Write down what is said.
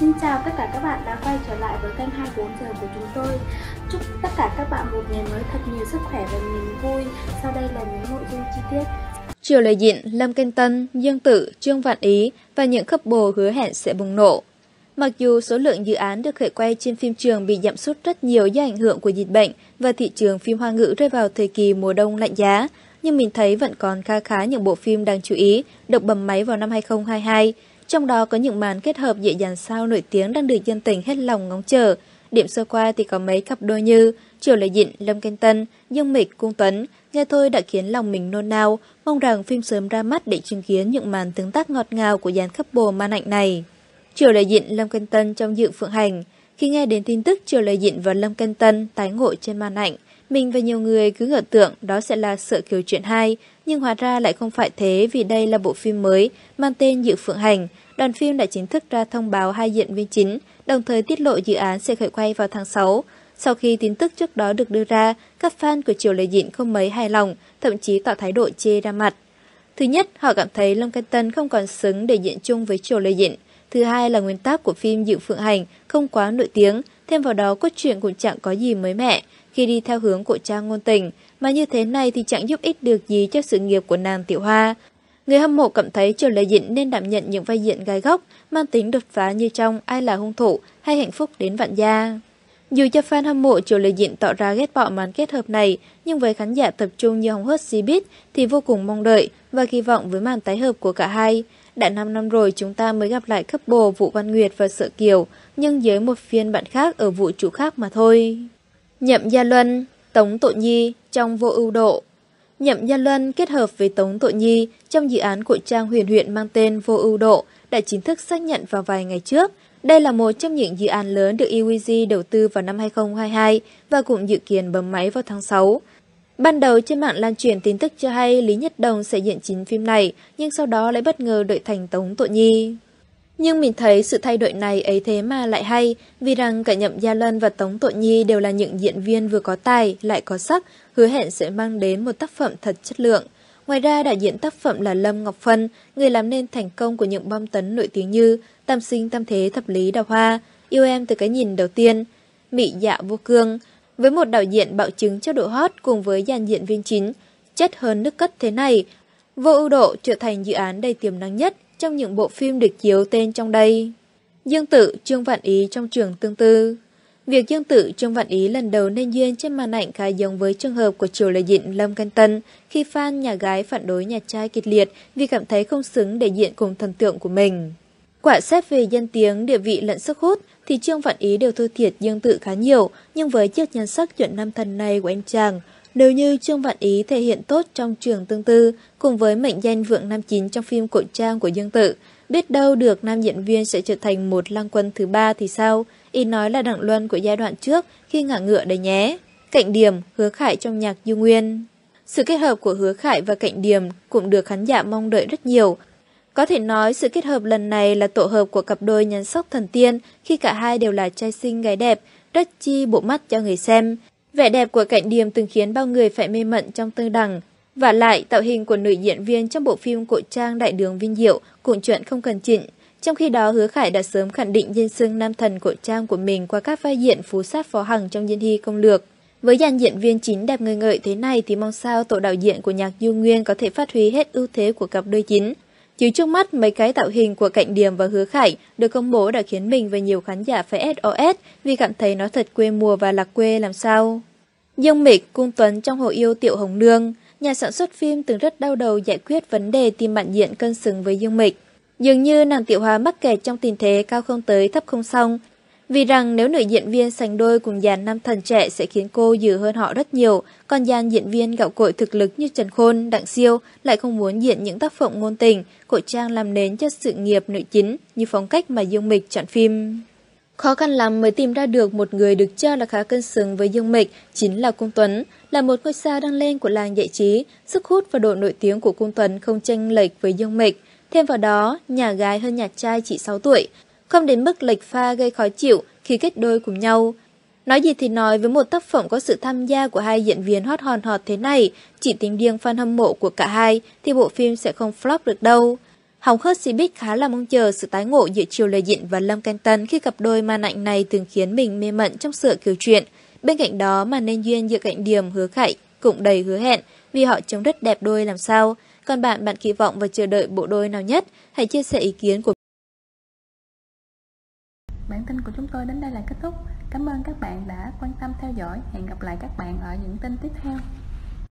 Xin chào tất cả các bạn đã quay trở lại với kênh 24 giờ của chúng tôi. Chúc tất cả các bạn một ngày mới thật nhiều sức khỏe và niềm vui. Sau đây là những nội dung chi tiết. Triều Lê Diện, Lâm Canh Tân, Dương Tử, Trương Vạn Ý và những khớp bồ hứa hẹn sẽ bùng nổ. Mặc dù số lượng dự án được khởi quay trên phim trường bị giảm sút rất nhiều do ảnh hưởng của dịch bệnh và thị trường phim hoa ngữ rơi vào thời kỳ mùa đông lạnh giá, nhưng mình thấy vẫn còn khá khá những bộ phim đang chú ý được bầm máy vào năm 2022. Trong đó có những màn kết hợp dễ dàng sao nổi tiếng đang được dân tình hết lòng ngóng chờ. Điểm sơ qua thì có mấy cặp đôi như Triều Lệ Dịnh, Lâm Canh Tân, Dương Mịch, Cung Tuấn. Nghe thôi đã khiến lòng mình nôn nao, mong rằng phim sớm ra mắt để chứng kiến những màn tương tác ngọt ngào của dàn couple man hạnh này. Triều Lệ Dịnh, Lâm Canh Tân trong dự Phượng Hành Khi nghe đến tin tức Triều Lệ Dịnh và Lâm Canh Tân tái ngộ trên man hạnh, mình và nhiều người cứ ngỡ tượng đó sẽ là sợ kiểu chuyện 2, nhưng hóa ra lại không phải thế vì đây là bộ phim mới mang tên Dự Phượng Hành. Đoàn phim đã chính thức ra thông báo hai diễn viên chính, đồng thời tiết lộ dự án sẽ khởi quay vào tháng 6. Sau khi tin tức trước đó được đưa ra, các fan của Triều Lê Dịn không mấy hài lòng, thậm chí tỏ thái độ chê ra mặt. Thứ nhất, họ cảm thấy Long Canh Tân không còn xứng để diễn chung với Triều Lê Dịn. Thứ hai là nguyên tắc của phim Dịu Phượng Hành không quá nổi tiếng, thêm vào đó cốt truyện cũng chẳng có gì mới mẻ khi đi theo hướng của trang ngôn tình, mà như thế này thì chẳng giúp ích được gì cho sự nghiệp của nàng Tiểu Hoa. Người hâm mộ cảm thấy Triều Lê Dĩnh nên đảm nhận những vai diễn gai góc, mang tính đột phá như trong Ai là hung thủ hay Hạnh phúc đến vạn gia. Dù cho fan hâm mộ Triều Lê Diện tỏ ra ghét bỏ màn kết hợp này, nhưng với khán giả tập trung như hóng hớt Cbiz thì vô cùng mong đợi và kỳ vọng với màn tái hợp của cả hai. Đã 5 năm rồi chúng ta mới gặp lại couple Vũ Văn Nguyệt và Sợ Kiều, nhưng dưới một phiên bản khác ở vũ trụ khác mà thôi. Nhậm Gia Luân, Tống Tội Nhi trong vô ưu độ Nhậm Gia Luân kết hợp với Tống Tội Nhi trong dự án của trang huyền huyện mang tên Vô Ưu Độ đã chính thức xác nhận vào vài ngày trước. Đây là một trong những dự án lớn được EWG đầu tư vào năm 2022 và cũng dự kiến bấm máy vào tháng 6. Ban đầu trên mạng lan truyền tin tức cho hay Lý Nhất Đồng sẽ diễn chính phim này, nhưng sau đó lại bất ngờ đổi thành Tống Tội Nhi. Nhưng mình thấy sự thay đổi này ấy thế mà lại hay, vì rằng cả Nhậm Gia Lân và Tống Tội Nhi đều là những diễn viên vừa có tài, lại có sắc, hứa hẹn sẽ mang đến một tác phẩm thật chất lượng. Ngoài ra đại diện tác phẩm là Lâm Ngọc Phân, người làm nên thành công của những bom tấn nổi tiếng như Tam sinh tam thế thập lý đào hoa, yêu em từ cái nhìn đầu tiên, mị dạ vô cương. Với một đạo diễn bạo chứng cho độ hot cùng với dàn diễn viên chính, chất hơn nước cất thế này, vô ưu độ trở thành dự án đầy tiềm năng nhất trong những bộ phim được chiếu tên trong đây. Dương Tự, Trương Vạn Ý trong trường tương tư. Việc Dương Tự, Trương Vạn Ý lần đầu nên duyên trên màn ảnh khá giống với trường hợp của Triều Lê Diện Lâm Canh Tân khi fan nhà gái phản đối nhà trai kịch liệt vì cảm thấy không xứng để diện cùng thần tượng của mình. Quả xét về danh tiếng, địa vị lẫn sức hút thì Trương Vạn Ý đều thua thiệt Dương Tự khá nhiều nhưng với chiếc nhân sắc chuẩn nam thần này của anh chàng, nếu như Trương Vạn Ý thể hiện tốt trong trường tương tư, cùng với mệnh danh Vượng Nam Chín trong phim cội trang của Dương Tự, biết đâu được nam diễn viên sẽ trở thành một lăng quân thứ ba thì sao? Ý nói là đặng luân của giai đoạn trước khi ngả ngựa đấy nhé. Cạnh điểm, hứa khải trong nhạc du nguyên. Sự kết hợp của hứa khải và cạnh điểm cũng được khán giả mong đợi rất nhiều. Có thể nói sự kết hợp lần này là tổ hợp của cặp đôi nhắn sóc thần tiên khi cả hai đều là trai xinh gái đẹp, rất chi bộ mắt cho người xem. Vẻ đẹp của cảnh điểm từng khiến bao người phải mê mẩn trong tư đằng Và lại, tạo hình của nữ diễn viên trong bộ phim cổ trang Đại đường Vinh Diệu cũng chuyện không cần chỉnh. Trong khi đó, Hứa Khải đã sớm khẳng định danh xưng nam thần cổ trang của mình qua các vai diễn phú sát phó hằng trong Diên Hy Công Lược. Với dàn diễn viên chính đẹp người ngợi thế này thì mong sao tổ đạo diễn của nhạc Du Nguyên có thể phát huy hết ưu thế của cặp đôi chính. Chứ trước mắt mấy cái tạo hình của Cạnh Điểm và Hứa Khải được công bố đã khiến mình và nhiều khán giả phải SOS vì cảm thấy nó thật quê mùa và lạc quê làm sao. Dương Mịch cung Tuấn trong hồ yêu Tiểu Hồng Nương, nhà sản xuất phim từng rất đau đầu giải quyết vấn đề tìm bạn diện cân xứng với Dương Mịch. Dường như nàng Tiểu Hoa mắc kẹt trong tình thế cao không tới thấp không xong, vì rằng nếu nữ diễn viên sành đôi cùng dàn nam thần trẻ sẽ khiến cô dữ hơn họ rất nhiều, còn dàn diễn viên gạo cội thực lực như Trần Khôn, Đặng Siêu lại không muốn diễn những tác phẩm ngôn tình, cổ trang làm nến cho sự nghiệp nữ chính như phong cách mà Dương Mịch chọn phim. Khó khăn lắm mới tìm ra được một người được cho là khá cân xứng với Dương Mịch, chính là Cung Tuấn, là một ngôi sao đang lên của làng giải trí, sức hút và độ nổi tiếng của Cung Tuấn không chênh lệch với Dương Mịch. Thêm vào đó, nhà gái hơn nhà trai chỉ 6 tuổi, không đến mức lệch pha gây khó chịu khi kết đôi cùng nhau. Nói gì thì nói với một tác phẩm có sự tham gia của hai diễn viên hot hòn hot thế này, chỉ tính riêng fan hâm mộ của cả hai thì bộ phim sẽ không flop được đâu. Hỏng hớt Xi Bích khá là mong chờ sự tái ngộ giữa Triều Lê Dịn và Lâm Canh Tân khi cặp đôi man ảnh này từng khiến mình mê mẩn trong sự kiều chuyện. Bên cạnh đó mà nên duyên giữa cạnh điểm hứa khải cũng đầy hứa hẹn vì họ trông rất đẹp đôi làm sao. Còn bạn, bạn kỳ vọng và chờ đợi bộ đôi nào nhất? Hãy chia sẻ ý kiến của Bản tin của chúng tôi đến đây là kết thúc. Cảm ơn các bạn đã quan tâm theo dõi. Hẹn gặp lại các bạn ở những tin tiếp theo.